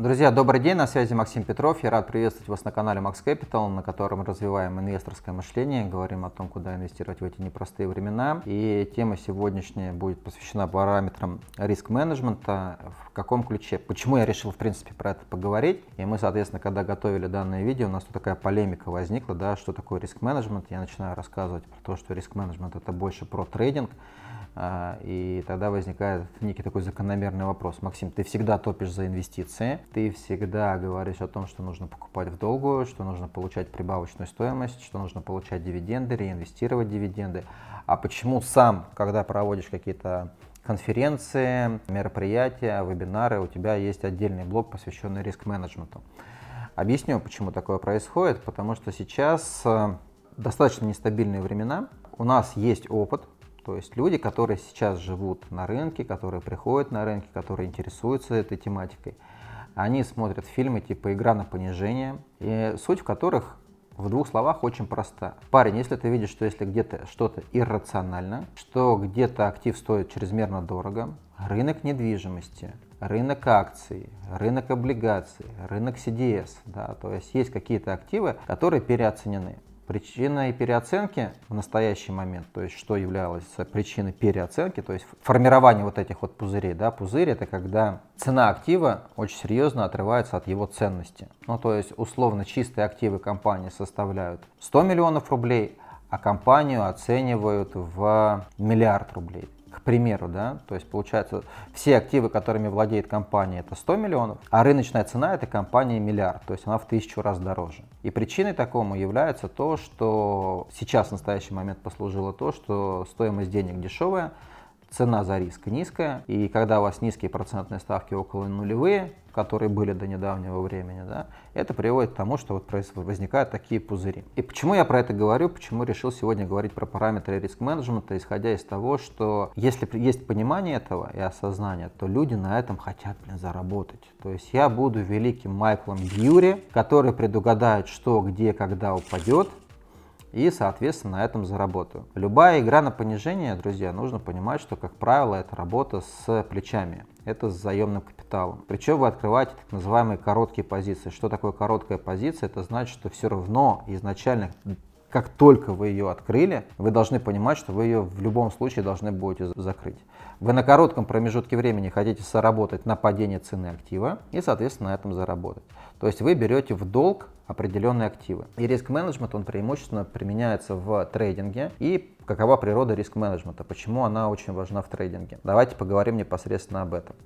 Друзья, добрый день, на связи Максим Петров. Я рад приветствовать вас на канале Max Capital, на котором развиваем инвесторское мышление, говорим о том, куда инвестировать в эти непростые времена. И тема сегодняшняя будет посвящена параметрам риск-менеджмента. В каком ключе? Почему я решил, в принципе, про это поговорить? И мы, соответственно, когда готовили данное видео, у нас тут такая полемика возникла, да, что такое риск-менеджмент. Я начинаю рассказывать про то, что риск-менеджмент это больше про трейдинг, а, и тогда возникает некий такой закономерный вопрос. Максим, ты всегда топишь за инвестиции, ты всегда говоришь о том, что нужно покупать в долгую, что нужно получать прибавочную стоимость, что нужно получать дивиденды, реинвестировать дивиденды. А почему сам, когда проводишь какие-то конференции, мероприятия, вебинары, у тебя есть отдельный блок, посвященный риск-менеджменту. Объясню, почему такое происходит, потому что сейчас э, достаточно нестабильные времена, у нас есть опыт, то есть люди, которые сейчас живут на рынке, которые приходят на рынке, которые интересуются этой тематикой, они смотрят фильмы типа «Игра на понижение», и суть в которых в двух словах очень проста. Парень, если ты видишь, что если где-то что-то иррационально, что где-то актив стоит чрезмерно дорого, рынок недвижимости, рынок акций, рынок облигаций, рынок CDS, да, то есть есть какие-то активы, которые переоценены. Причиной переоценки в настоящий момент, то есть что являлось причиной переоценки, то есть формирование вот этих вот пузырей, да, пузырь это когда цена актива очень серьезно отрывается от его ценности. Ну, то есть условно чистые активы компании составляют 100 миллионов рублей, а компанию оценивают в миллиард рублей примеру, да, то есть получается все активы, которыми владеет компания, это 100 миллионов, а рыночная цена этой компании миллиард, то есть она в тысячу раз дороже. И причиной такому является то, что сейчас в настоящий момент послужило то, что стоимость денег дешевая, цена за риск низкая, и когда у вас низкие процентные ставки около нулевые, которые были до недавнего времени, да, это приводит к тому, что вот возникают такие пузыри. И почему я про это говорю, почему решил сегодня говорить про параметры риск-менеджмента, исходя из того, что если есть понимание этого и осознание, то люди на этом хотят, блин, заработать. То есть я буду великим Майклом Бьюри, который предугадает, что, где, когда упадет, и, соответственно, на этом заработаю. Любая игра на понижение, друзья, нужно понимать, что, как правило, это работа с плечами, это с заемным капиталом. Причем вы открываете так называемые короткие позиции. Что такое короткая позиция? Это значит, что все равно изначально как только вы ее открыли, вы должны понимать, что вы ее в любом случае должны будете закрыть. Вы на коротком промежутке времени хотите заработать на падение цены актива и, соответственно, на этом заработать. То есть вы берете в долг определенные активы. И риск-менеджмент, он преимущественно применяется в трейдинге. И какова природа риск-менеджмента, почему она очень важна в трейдинге. Давайте поговорим непосредственно об этом.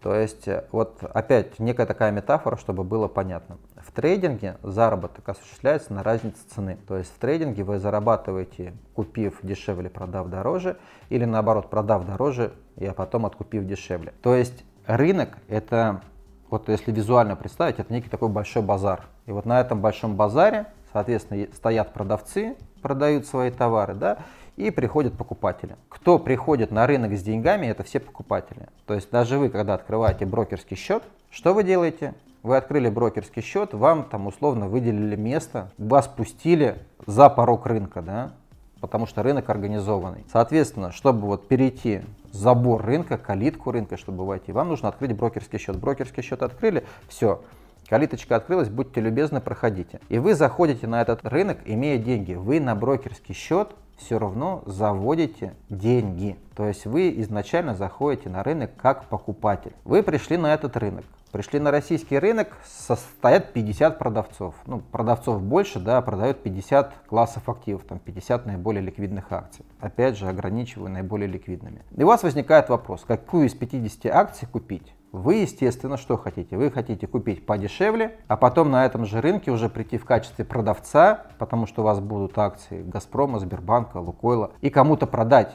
То есть, э, вот опять некая такая метафора, чтобы было понятно. В трейдинге заработок осуществляется на разнице цены. То есть в трейдинге вы зарабатываете, купив дешевле, продав дороже, или наоборот, продав дороже, и а потом откупив дешевле. То есть рынок это, вот если визуально представить, это некий такой большой базар. И вот на этом большом базаре, соответственно, стоят продавцы, продают свои товары, да, и приходят покупатели. Кто приходит на рынок с деньгами, это все покупатели. То есть даже вы, когда открываете брокерский счет, что вы делаете? Вы открыли брокерский счет, вам там условно выделили место, вас пустили за порог рынка, да, потому что рынок организованный. Соответственно, чтобы вот перейти забор рынка, калитку рынка, чтобы войти, вам нужно открыть брокерский счет. Брокерский счет открыли, все, Калиточка открылась, будьте любезны, проходите. И вы заходите на этот рынок, имея деньги. Вы на брокерский счет все равно заводите деньги. То есть вы изначально заходите на рынок как покупатель. Вы пришли на этот рынок. Пришли на российский рынок, состоят 50 продавцов. Ну, продавцов больше, да, а продают 50 классов активов, там 50 наиболее ликвидных акций. Опять же, ограничиваю наиболее ликвидными. И у вас возникает вопрос, какую из 50 акций купить? Вы, естественно, что хотите? Вы хотите купить подешевле, а потом на этом же рынке уже прийти в качестве продавца, потому что у вас будут акции Газпрома, Сбербанка, Лукойла, и кому-то продать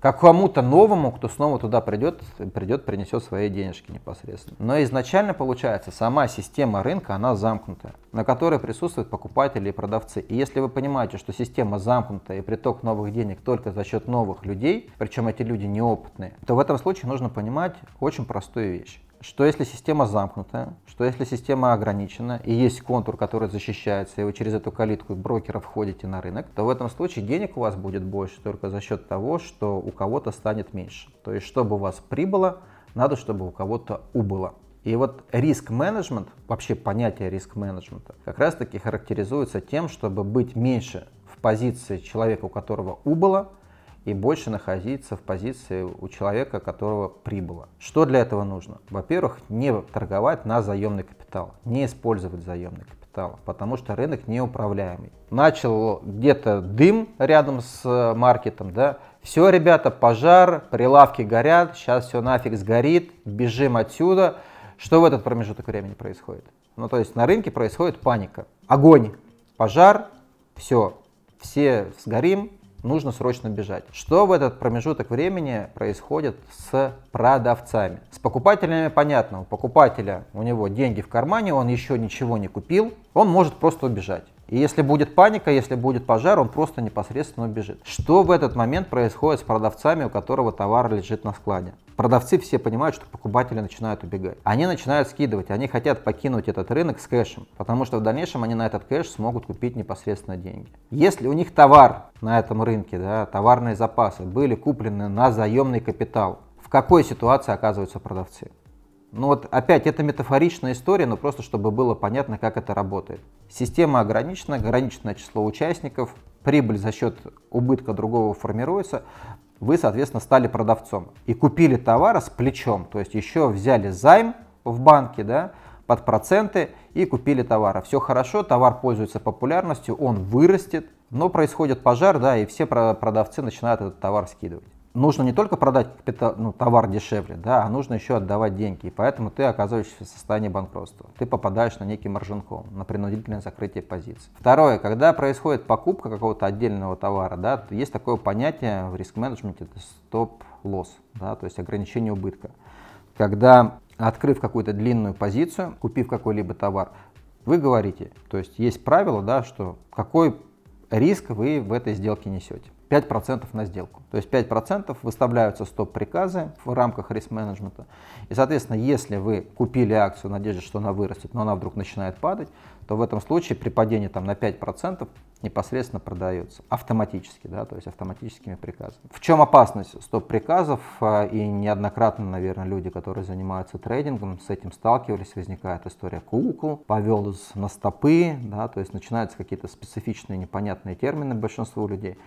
как кому то новому, кто снова туда придет, придет, принесет свои денежки непосредственно. Но изначально получается, сама система рынка, она замкнутая, на которой присутствуют покупатели и продавцы. И если вы понимаете, что система замкнутая и приток новых денег только за счет новых людей, причем эти люди неопытные, то в этом случае нужно понимать очень простую вещь что если система замкнутая, что если система ограничена и есть контур, который защищается, и вы через эту калитку брокера входите на рынок, то в этом случае денег у вас будет больше только за счет того, что у кого-то станет меньше. То есть, чтобы у вас прибыло, надо, чтобы у кого-то убыло. И вот риск-менеджмент, вообще понятие риск-менеджмента, как раз таки характеризуется тем, чтобы быть меньше в позиции человека, у которого убыло, и больше находиться в позиции у человека, которого прибыло. Что для этого нужно? Во-первых, не торговать на заемный капитал, не использовать заемный капитал, потому что рынок неуправляемый. Начал где-то дым рядом с э, маркетом, да, все, ребята, пожар, прилавки горят, сейчас все нафиг сгорит, бежим отсюда. Что в этот промежуток времени происходит? Ну, то есть на рынке происходит паника. Огонь, пожар, все, все сгорим, нужно срочно бежать. Что в этот промежуток времени происходит с продавцами? С покупателями понятно, у покупателя у него деньги в кармане, он еще ничего не купил, он может просто убежать. И если будет паника, если будет пожар, он просто непосредственно убежит. Что в этот момент происходит с продавцами, у которого товар лежит на складе? Продавцы все понимают, что покупатели начинают убегать. Они начинают скидывать, они хотят покинуть этот рынок с кэшем, потому что в дальнейшем они на этот кэш смогут купить непосредственно деньги. Если у них товар на этом рынке, да, товарные запасы были куплены на заемный капитал, в какой ситуации оказываются продавцы? Ну вот опять, это метафоричная история, но просто чтобы было понятно, как это работает. Система ограничена, ограниченное число участников, прибыль за счет убытка другого формируется, вы, соответственно, стали продавцом и купили товар с плечом, то есть еще взяли займ в банке, да, под проценты и купили товара. Все хорошо, товар пользуется популярностью, он вырастет, но происходит пожар, да, и все продавцы начинают этот товар скидывать нужно не только продать ну, товар дешевле, да, а нужно еще отдавать деньги. И поэтому ты оказываешься в состоянии банкротства. Ты попадаешь на некий маржинком, на принудительное закрытие позиций. Второе, когда происходит покупка какого-то отдельного товара, да, то есть такое понятие в риск-менеджменте, стоп-лосс, да, то есть ограничение убытка. Когда открыв какую-то длинную позицию, купив какой-либо товар, вы говорите, то есть есть правило, да, что какой риск вы в этой сделке несете. 5% на сделку. То есть 5% выставляются стоп-приказы в рамках риск-менеджмента. И, соответственно, если вы купили акцию в надежде, что она вырастет, но она вдруг начинает падать, то в этом случае при падении там, на 5% непосредственно продается автоматически, да, то есть автоматическими приказами. В чем опасность стоп-приказов? Э, и неоднократно, наверное, люди, которые занимаются трейдингом, с этим сталкивались, возникает история кукол, повел на стопы, да, то есть начинаются какие-то специфичные непонятные термины большинству людей.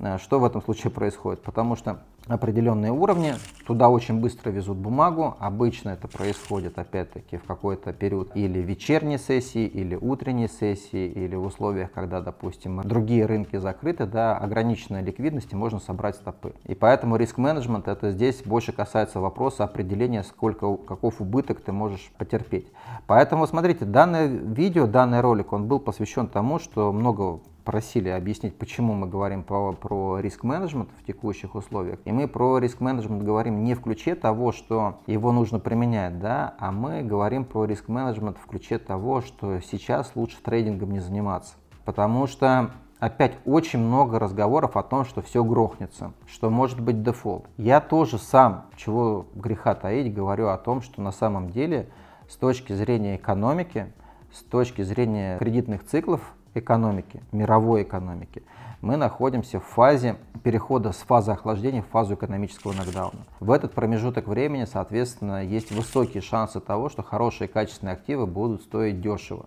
Э, что в этом случае происходит? Потому что определенные уровни, туда очень быстро везут бумагу, обычно это происходит опять-таки в какой-то период или вечерней сессии, или утренней сессии, или в условиях, когда, допустим, другие рынки закрыты, да, ограниченной ликвидности можно собрать стопы. И поэтому риск-менеджмент это здесь больше касается вопроса определения, сколько, каков убыток ты можешь потерпеть. Поэтому, смотрите, данное видео, данный ролик, он был посвящен тому, что много просили объяснить, почему мы говорим про, про риск-менеджмент в текущих условиях. И мы про риск-менеджмент говорим не в ключе того, что его нужно применять, да, а мы говорим про риск-менеджмент в ключе того, что сейчас лучше трейдингом не заниматься. Потому что опять очень много разговоров о том, что все грохнется, что может быть дефолт. Я тоже сам, чего греха таить, говорю о том, что на самом деле с точки зрения экономики, с точки зрения кредитных циклов, экономики, мировой экономики, мы находимся в фазе перехода с фазы охлаждения в фазу экономического нокдауна. В этот промежуток времени, соответственно, есть высокие шансы того, что хорошие качественные активы будут стоить дешево.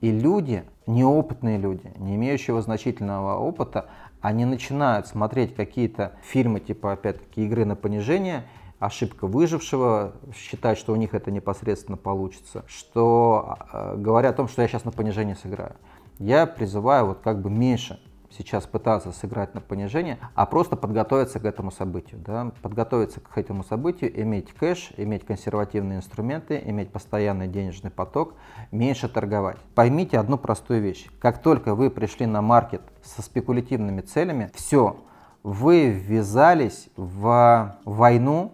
И люди, неопытные люди, не имеющие значительного опыта, они начинают смотреть какие-то фильмы типа, опять-таки, игры на понижение, ошибка выжившего, считать, что у них это непосредственно получится, что э, говоря о том, что я сейчас на понижение сыграю я призываю вот как бы меньше сейчас пытаться сыграть на понижение, а просто подготовиться к этому событию. Да? Подготовиться к этому событию, иметь кэш, иметь консервативные инструменты, иметь постоянный денежный поток, меньше торговать. Поймите одну простую вещь. Как только вы пришли на маркет со спекулятивными целями, все, вы ввязались в войну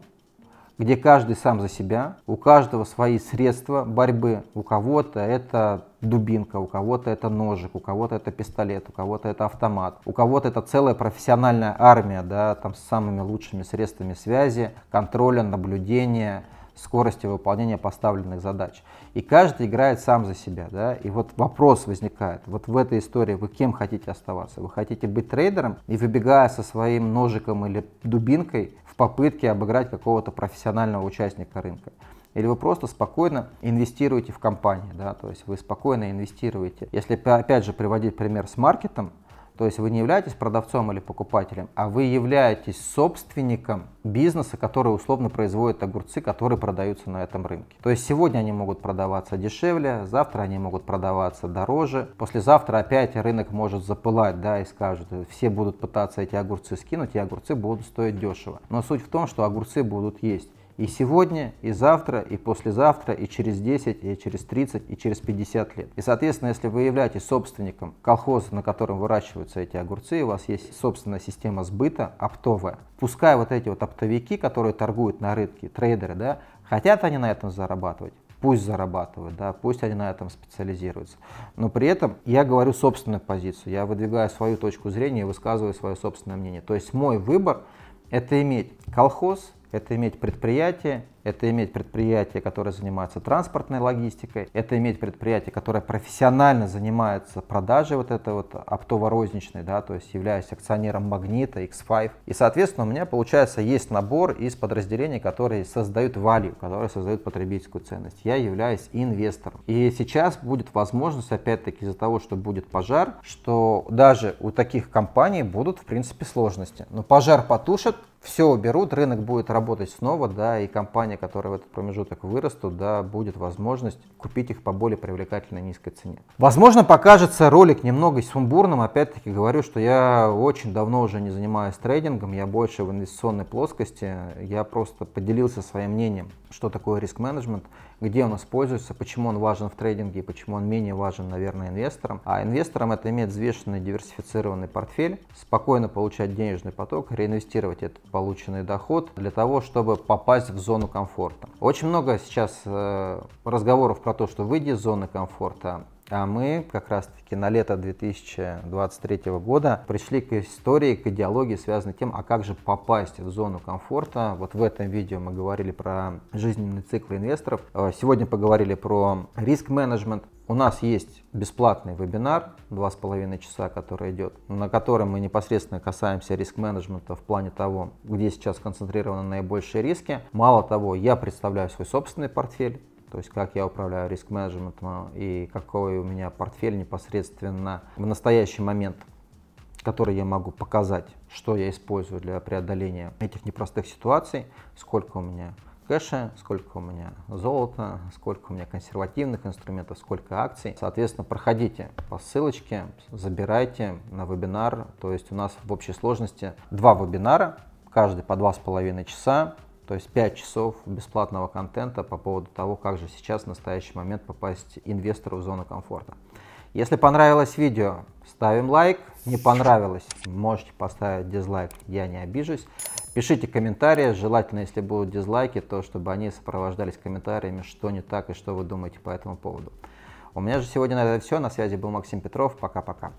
где каждый сам за себя, у каждого свои средства борьбы. У кого-то это дубинка, у кого-то это ножик, у кого-то это пистолет, у кого-то это автомат, у кого-то это целая профессиональная армия, да, там с самыми лучшими средствами связи, контроля, наблюдения, скорости выполнения поставленных задач. И каждый играет сам за себя. Да? И вот вопрос возникает, вот в этой истории вы кем хотите оставаться? Вы хотите быть трейдером и выбегая со своим ножиком или дубинкой в попытке обыграть какого-то профессионального участника рынка? или вы просто спокойно инвестируете в компании, да, то есть вы спокойно инвестируете. Если опять же приводить пример с маркетом, то есть вы не являетесь продавцом или покупателем, а вы являетесь собственником бизнеса, который условно производит огурцы, которые продаются на этом рынке. То есть сегодня они могут продаваться дешевле, завтра они могут продаваться дороже, послезавтра опять рынок может запылать, да, и скажут, все будут пытаться эти огурцы скинуть, и огурцы будут стоить дешево. Но суть в том, что огурцы будут есть и сегодня, и завтра, и послезавтра, и через 10, и через 30, и через 50 лет. И, соответственно, если вы являетесь собственником колхоза, на котором выращиваются эти огурцы, у вас есть собственная система сбыта оптовая, пускай вот эти вот оптовики, которые торгуют на рынке, трейдеры, да, хотят они на этом зарабатывать, пусть зарабатывают, да, пусть они на этом специализируются. Но при этом я говорю собственную позицию, я выдвигаю свою точку зрения и высказываю свое собственное мнение. То есть мой выбор – это иметь колхоз – это иметь предприятие, это иметь предприятие, которое занимается транспортной логистикой, это иметь предприятие, которое профессионально занимается продажей вот этой вот оптово-розничной, да, то есть являясь акционером Магнита, X5. И, соответственно, у меня, получается, есть набор из подразделений, которые создают value, которые создают потребительскую ценность. Я являюсь инвестором. И сейчас будет возможность, опять-таки, из-за того, что будет пожар, что даже у таких компаний будут, в принципе, сложности. Но пожар потушат, все уберут, рынок будет работать снова, да, и компания, которые в этот промежуток вырастут, да, будет возможность купить их по более привлекательной низкой цене. Возможно, покажется ролик немного сумбурным. Опять-таки говорю, что я очень давно уже не занимаюсь трейдингом, я больше в инвестиционной плоскости. Я просто поделился своим мнением, что такое риск-менеджмент – где он используется, почему он важен в трейдинге, и почему он менее важен, наверное, инвесторам. А инвесторам это иметь взвешенный диверсифицированный портфель, спокойно получать денежный поток, реинвестировать этот полученный доход для того, чтобы попасть в зону комфорта. Очень много сейчас э, разговоров про то, что выйди из зоны комфорта, а мы как раз-таки на лето 2023 года пришли к истории, к идеологии, связанной тем, а как же попасть в зону комфорта. Вот в этом видео мы говорили про жизненный цикл инвесторов. Э, сегодня поговорили про риск-менеджмент. У нас есть бесплатный вебинар, 2,5 часа, который идет, на котором мы непосредственно касаемся риск-менеджмента в плане того, где сейчас концентрированы наибольшие риски. Мало того, я представляю свой собственный портфель, то есть как я управляю риск-менеджментом и какой у меня портфель непосредственно в настоящий момент, который я могу показать, что я использую для преодоления этих непростых ситуаций, сколько у меня кэша, сколько у меня золота, сколько у меня консервативных инструментов, сколько акций. Соответственно, проходите по ссылочке, забирайте на вебинар. То есть у нас в общей сложности два вебинара, каждый по два с половиной часа. То есть 5 часов бесплатного контента по поводу того, как же сейчас в настоящий момент попасть инвестору в зону комфорта. Если понравилось видео, ставим лайк. Не понравилось, можете поставить дизлайк, я не обижусь. Пишите комментарии, желательно, если будут дизлайки, то чтобы они сопровождались комментариями, что не так и что вы думаете по этому поводу. У меня же сегодня на это все. На связи был Максим Петров. Пока-пока.